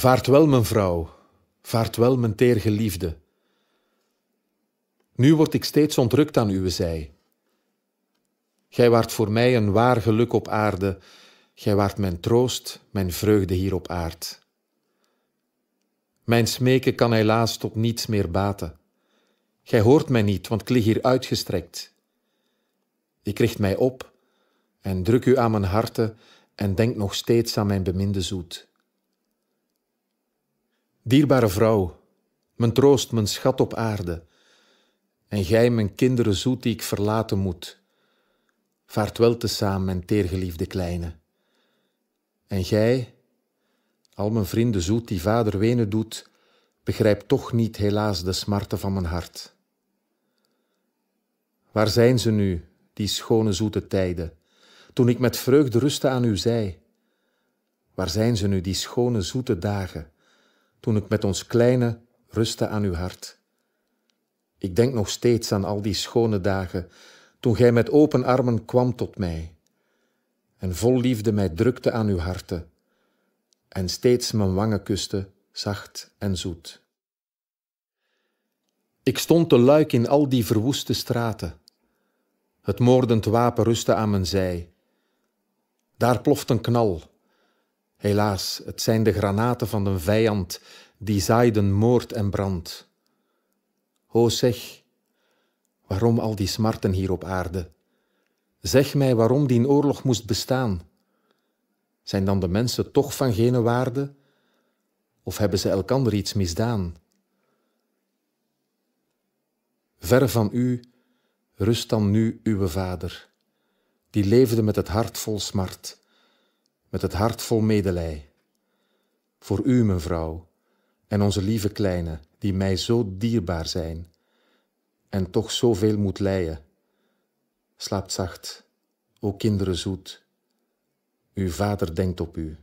Vaart wel, mijn vrouw, vaart wel, mijn teergeliefde. Nu word ik steeds ontrukt aan uwe zij. Gij waart voor mij een waar geluk op aarde, gij waart mijn troost, mijn vreugde hier op aard. Mijn smeken kan helaas tot niets meer baten. Gij hoort mij niet, want ik lig hier uitgestrekt. Ik richt mij op en druk u aan mijn harte en denk nog steeds aan mijn beminde zoet. Dierbare vrouw, mijn troost, mijn schat op aarde, en gij, mijn kinderen zoet, die ik verlaten moet. Vaart wel tezaam, mijn teergeliefde kleine. En gij, al mijn vrienden zoet, die vader wenen doet, begrijpt toch niet helaas de smarten van mijn hart. Waar zijn ze nu, die schone zoete tijden, toen ik met vreugde ruste aan uw zij? Waar zijn ze nu, die schone zoete dagen, toen ik met ons kleine rustte aan uw hart. Ik denk nog steeds aan al die schone dagen toen gij met open armen kwam tot mij en vol liefde mij drukte aan uw harten en steeds mijn wangen kuste, zacht en zoet. Ik stond te luik in al die verwoeste straten. Het moordend wapen rustte aan mijn zij. Daar ploft een knal Helaas, het zijn de granaten van de vijand die zaaiden moord en brand. O zeg, waarom al die smarten hier op aarde? Zeg mij waarom die oorlog moest bestaan. Zijn dan de mensen toch van geen waarde? Of hebben ze elkander iets misdaan? Ver van u rust dan nu uw vader, die leefde met het hart vol smart met het hart vol medelij. Voor u, mevrouw, en onze lieve kleine, die mij zo dierbaar zijn en toch zoveel moet lijden. Slaapt zacht, o kinderen zoet, uw vader denkt op u.